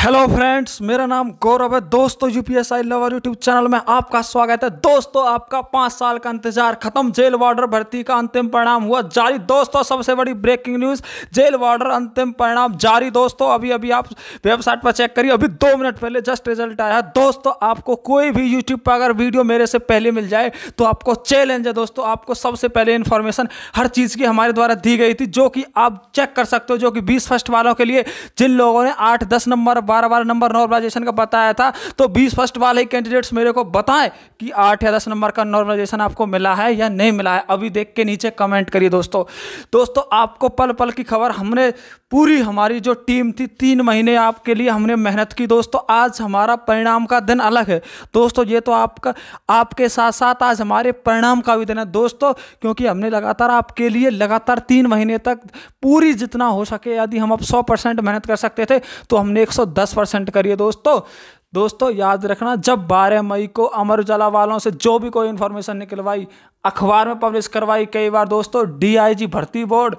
hello friends मेरा नाम गौरव है दोस्तों UPS I lover YouTube channel में आपका स्वागत है दोस्तों आपका पाँच साल का इंतजार खत्म जेल वार्डर भर्ती का अंतिम परिणाम हुआ जारी दोस्तों सबसे बड़ी ब्रेकिंग न्यूज़ जेल वार्डर अंतिम परिणाम जारी दोस्तों अभी अभी आप वेबसाइट पर चेक करिए अभी दो मिनट पहले जस्ट रिजल्ट आया है दोस्तों आपको कोई भी यूट्यूब पर अगर वीडियो मेरे से पहले मिल जाए तो आपको चैलेंज है दोस्तों आपको सबसे पहले इन्फॉर्मेशन हर चीज़ की हमारे द्वारा दी गई थी जो कि आप चेक कर सकते हो जो कि बीस फर्स्ट वालों के लिए जिन लोगों ने आठ दस नंबर बारह बारह नंबर नॉर्मलाइजेशन का बताया था तो बीस फर्स्ट वाले कैंडिडेट्स मेरे को बताएं कि आठ या दस नंबर का नॉर्मलाइजेशन आपको मिला है या नहीं मिला है अभी देख के नीचे कमेंट करिए दोस्तों दोस्तों आपको पल पल की खबर हमने पूरी हमारी जो टीम थी तीन महीने आपके लिए हमने मेहनत की दोस्तों आज हमारा परिणाम का दिन अलग है दोस्तों ये तो आपका आपके साथ साथ आज हमारे परिणाम का भी दिन है दोस्तों क्योंकि हमने लगातार आपके लिए लगातार तीन महीने तक पूरी जितना हो सके यदि हम अब सौ परसेंट मेहनत कर सकते थे तो हमने एक सौ दस परसेंट करिए दोस्तों दोस्तों याद रखना जब 12 मई को अमर उजाला वालों से जो भी कोई इन्फॉर्मेशन निकलवाई अखबार में पब्लिश करवाई कई बार दोस्तों डीआईजी भर्ती बोर्ड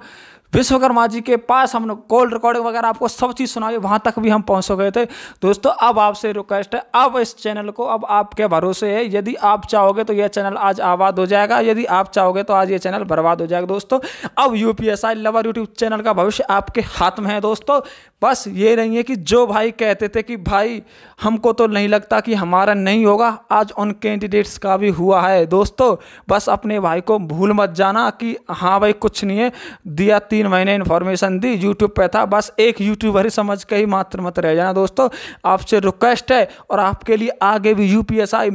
विश्वकर्मा जी के पास हमने कॉल रिकॉर्डिंग वगैरह आपको सब चीज़ सुनाई वहाँ तक भी हम पहुँच गए थे दोस्तों अब आपसे रिक्वेस्ट है अब इस चैनल को अब आपके भरोसे है यदि आप चाहोगे तो यह चैनल आज आबाद हो जाएगा यदि आप चाहोगे तो आज ये चैनल बर्बाद हो जाएगा दोस्तों अब यू लवर यूट्यूब चैनल का भविष्य आपके हाथ में है दोस्तों बस ये नहीं है कि जो भाई कहते थे कि भाई हमको तो नहीं लगता कि हमारा नहीं होगा आज उन कैंडिडेट्स का भी हुआ है दोस्तों बस अपने भाई को भूल मत जाना कि हाँ भाई कुछ नहीं है दिया तीन तीन महीने इन्फॉर्मेशन दी यूट्यूब पे था बस एक यूट्यूबर ही समझ के ही मात्र मत रह जाना दोस्तों आपसे रिक्वेस्ट है और आपके लिए आगे भी यू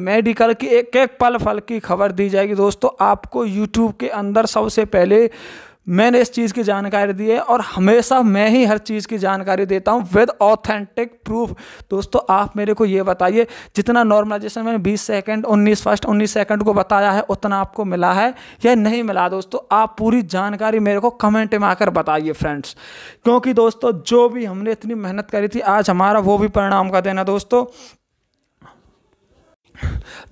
मेडिकल की एक एक पल फल की खबर दी जाएगी दोस्तों आपको यूट्यूब के अंदर सबसे पहले मैंने इस चीज़ की जानकारी दी है और हमेशा मैं ही हर चीज़ की जानकारी देता हूँ विद ऑथेंटिक प्रूफ दोस्तों आप मेरे को ये बताइए जितना नॉर्मलाइजेशन मैंने 20 सेकंड 19 फर्स्ट 19 सेकंड को बताया है उतना आपको मिला है या नहीं मिला दोस्तों आप पूरी जानकारी मेरे को कमेंट में आकर बताइए फ्रेंड्स क्योंकि दोस्तों जो भी हमने इतनी मेहनत करी थी आज हमारा वो भी परिणाम का देना दोस्तों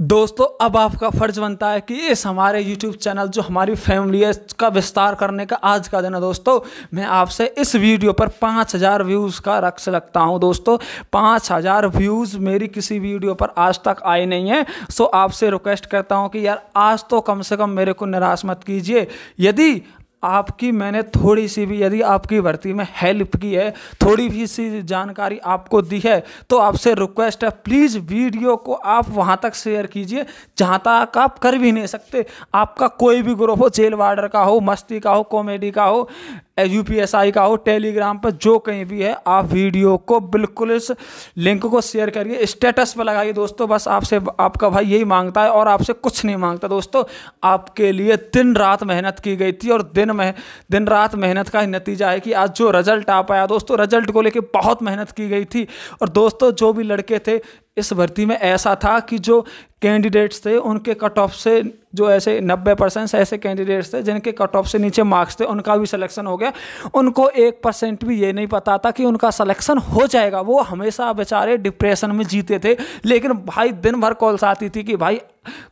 दोस्तों अब आपका फ़र्ज बनता है कि इस हमारे यूट्यूब चैनल जो हमारी फैमिली है का विस्तार करने का आज का दिन है दोस्तों मैं आपसे इस वीडियो पर पाँच हज़ार व्यूज़ का रक्ष लगता हूँ दोस्तों पाँच हज़ार व्यूज़ मेरी किसी वीडियो पर आज तक आए नहीं है सो आपसे रिक्वेस्ट करता हूँ कि यार आज तो कम से कम मेरे को निराश मत कीजिए यदि आपकी मैंने थोड़ी सी भी यदि आपकी भर्ती में हेल्प की है थोड़ी भी सी जानकारी आपको दी है तो आपसे रिक्वेस्ट है प्लीज़ वीडियो को आप वहाँ तक शेयर कीजिए जहाँ तक आप कर भी नहीं सकते आपका कोई भी ग्रुप हो जेल वार्डर का हो मस्ती का हो कॉमेडी का हो यू का हो टेलीग्राम पर जो कहीं भी है आप वीडियो को बिल्कुल इस लिंक को शेयर करिए स्टेटस पर लगाइए दोस्तों बस आपसे आपका भाई यही मांगता है और आपसे कुछ नहीं मांगता दोस्तों आपके लिए दिन रात मेहनत की गई थी और दिन में दिन रात मेहनत का ही नतीजा है कि आज जो रिजल्ट आ पाया दोस्तों रिजल्ट को लेकर बहुत मेहनत की गई थी और दोस्तों जो भी लड़के थे इस भर्ती में ऐसा था कि जो कैंडिडेट्स थे उनके कट ऑफ से जो ऐसे नब्बे परसेंट ऐसे कैंडिडेट्स थे जिनके कट ऑफ से नीचे मार्क्स थे उनका भी सिलेक्शन हो गया उनको एक परसेंट भी ये नहीं पता था कि उनका सिलेक्शन हो जाएगा वो हमेशा बेचारे डिप्रेशन में जीते थे लेकिन भाई दिन भर कॉल्स आती थी कि भाई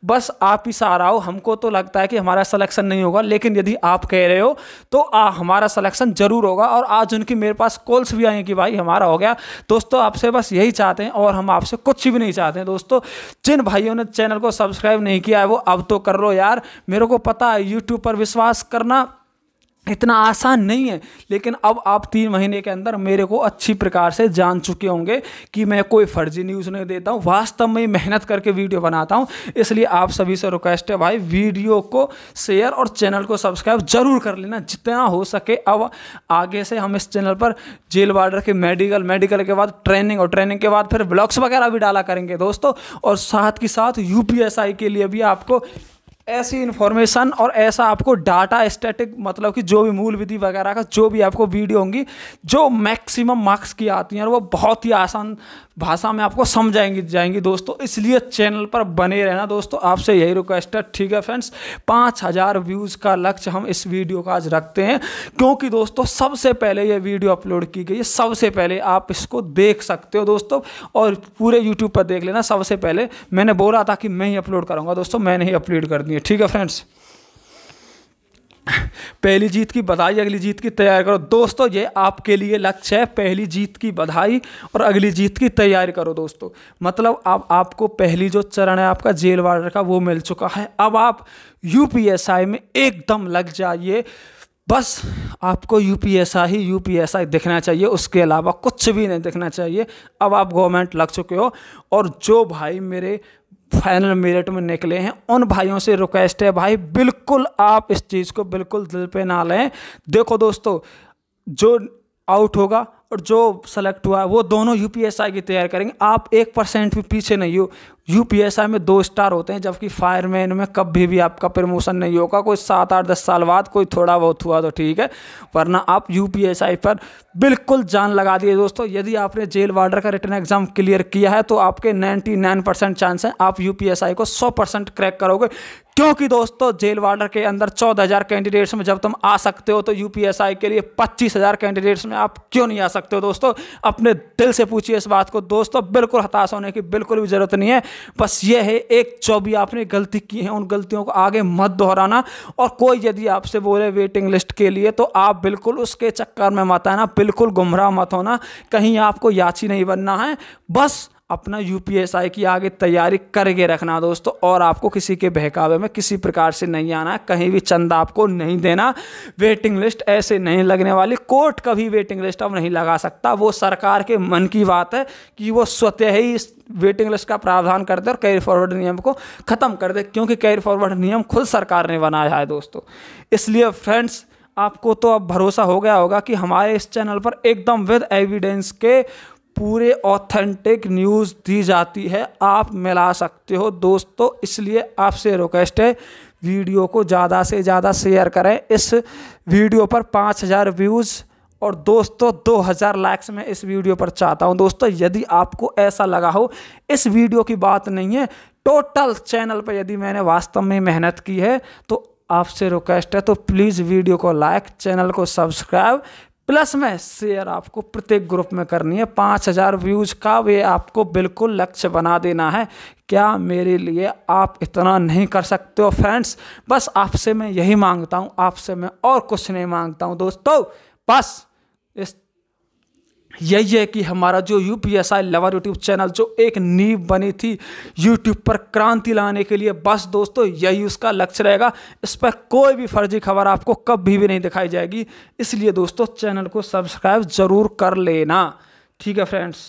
बस आप ही सहारा हो हमको तो लगता है कि हमारा सलेक्शन नहीं होगा लेकिन यदि आप कह रहे हो तो आ, हमारा सलेक्शन ज़रूर होगा और आज उनकी मेरे पास कॉल्स भी आएँ कि भाई हमारा हो गया दोस्तों आपसे बस यही चाहते हैं और हम आपसे कुछ भी नहीं चाहते हैं दोस्तों जिन भाइयों ने आपने चैनल को सब्सक्राइब नहीं किया है वो अब तो कर लो यार मेरे को पता है यूट्यूब पर विश्वास करना इतना आसान नहीं है लेकिन अब आप तीन महीने के अंदर मेरे को अच्छी प्रकार से जान चुके होंगे कि मैं कोई फर्जी न्यूज़ नहीं देता हूँ वास्तव में मेहनत करके वीडियो बनाता हूँ इसलिए आप सभी से रिक्वेस्ट है भाई वीडियो को शेयर और चैनल को सब्सक्राइब जरूर कर लेना जितना हो सके अब आगे से हम इस चैनल पर जेल वार्डर के मेडिकल मेडिकल के बाद ट्रेनिंग और ट्रेनिंग के बाद फिर ब्लॉग्स वगैरह भी डाला करेंगे दोस्तों और साथ के साथ यू के लिए भी आपको ऐसी इन्फॉर्मेशन और ऐसा आपको डाटा स्टैटिक मतलब कि जो भी मूल विधि वगैरह का जो भी आपको वीडियो होंगी जो मैक्सिमम मार्क्स की आती हैं और वो बहुत ही आसान भाषा में आपको समझाएंगी जाएंगी दोस्तों इसलिए चैनल पर बने रहना दोस्तों आपसे यही रिक्वेस्ट है ठीक है फ्रेंड्स पाँच हज़ार व्यूज़ का लक्ष्य हम इस वीडियो का आज रखते हैं क्योंकि दोस्तों सबसे पहले ये वीडियो अपलोड की गई है सबसे पहले आप इसको देख सकते हो दोस्तों और पूरे यूट्यूब पर देख लेना सबसे पहले मैंने बोला था कि मैं ही अपलोड करूँगा दोस्तों मैंने ही अपलोड कर दी ठीक है फ्रेंड्स पहली जीत की बधाई अगली जीत की तैयारी करो दोस्तों ये आपके लिए लक्ष्य है पहली जीत की बधाई और अगली जीत की तैयारी करो दोस्तों मतलब अब आपको पहली जो चरण है आपका जेल वार्डर का वो मिल चुका है अब आप यू में एकदम लग जाइए बस आपको यू पी एस आई ही यू पी एस आई दिखना चाहिए उसके अलावा कुछ भी नहीं दिखना चाहिए अब आप गवर्नमेंट लग चुके हो और जो भाई मेरे फाइनल मेरिट में निकले हैं उन भाइयों से रिक्वेस्ट है भाई बिल्कुल आप इस चीज़ को बिल्कुल दिल पे ना लें देखो दोस्तों जो आउट होगा और जो सेलेक्ट हुआ वो दोनों यूपीएसआई की तैयारी करेंगे आप एक परसेंट भी पीछे नहीं हो यू में दो स्टार होते हैं जबकि फायरमैन में कभी भी आपका प्रमोशन नहीं होगा कोई सात आठ दस साल बाद कोई थोड़ा बहुत हुआ तो ठीक है वरना आप यू पर बिल्कुल जान लगा दिए दोस्तों यदि आपने जेल वार्डर का रिटर्न एग्जाम क्लियर किया है तो आपके 99 परसेंट चांस हैं आप यू को 100 परसेंट क्रैक करोगे क्योंकि दोस्तों जेल वार्डर के अंदर चौदह हज़ार कैंडिडेट्स में जब तुम आ सकते हो तो यू के लिए पच्चीस हज़ार कैंडिडेट्स में आप क्यों नहीं आ सकते हो दोस्तों अपने दिल से पूछिए इस बात को दोस्तों बिल्कुल हताश होने की बिल्कुल भी ज़रूरत नहीं है बस ये है एक जो भी आपने गलती की है उन गलतियों को आगे मत दोहराना और कोई यदि आपसे बोले वेटिंग लिस्ट के लिए तो आप बिल्कुल उसके चक्कर में मत आना बिल्कुल गुमराह मत होना कहीं आपको याची नहीं बनना है बस अपना यू की आगे तैयारी करके रखना दोस्तों और आपको किसी के बहकावे में किसी प्रकार से नहीं आना कहीं भी चंदा आपको नहीं देना वेटिंग लिस्ट ऐसे नहीं लगने वाली कोर्ट कभी वेटिंग लिस्ट अब नहीं लगा सकता वो सरकार के मन की बात है कि वो स्वतः ही इस वेटिंग लिस्ट का प्रावधान कर दे और कैरी फॉरवर्ड नियम को ख़त्म कर दे क्योंकि कैरी फॉरवर्ड नियम खुद सरकार ने बनाया है दोस्तों इसलिए फ्रेंड्स आपको तो अब भरोसा हो गया होगा कि हमारे इस चैनल पर एकदम विद एविडेंस के पूरे ऑथेंटिक न्यूज़ दी जाती है आप मिला सकते हो दोस्तों इसलिए आपसे रिक्वेस्ट है वीडियो को ज़्यादा से ज़्यादा शेयर करें इस वीडियो पर पाँच हज़ार व्यूज़ और दोस्तों 2000 लाइक्स में इस वीडियो पर चाहता हूं दोस्तों यदि आपको ऐसा लगा हो इस वीडियो की बात नहीं है टोटल चैनल पर यदि मैंने वास्तव में मेहनत की है तो आपसे रिक्वेस्ट है तो प्लीज़ वीडियो को लाइक चैनल को सब्सक्राइब प्लस में शेयर आपको प्रत्येक ग्रुप में करनी है पाँच हज़ार व्यूज़ का वे आपको बिल्कुल लक्ष्य बना देना है क्या मेरे लिए आप इतना नहीं कर सकते हो फ्रेंड्स बस आपसे मैं यही मांगता हूँ आपसे मैं और कुछ नहीं मांगता हूँ दोस्तों बस इस यही है कि हमारा जो U P S I lover YouTube channel जो एक नींव बनी थी यूट्यूब पर क्रांति लाने के लिए बस दोस्तों यही उसका लक्ष्य रहेगा इस पर कोई भी फर्जी खबर आपको कभी भी नहीं दिखाई जाएगी इसलिए दोस्तों चैनल को सब्सक्राइब ज़रूर कर लेना ठीक है फ्रेंड्स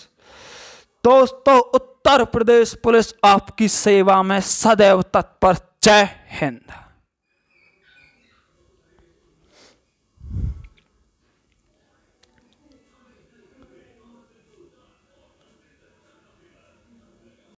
दोस्तों उत्तर प्रदेश पुलिस आपकी सेवा में सदैव तत्पर जय हिंद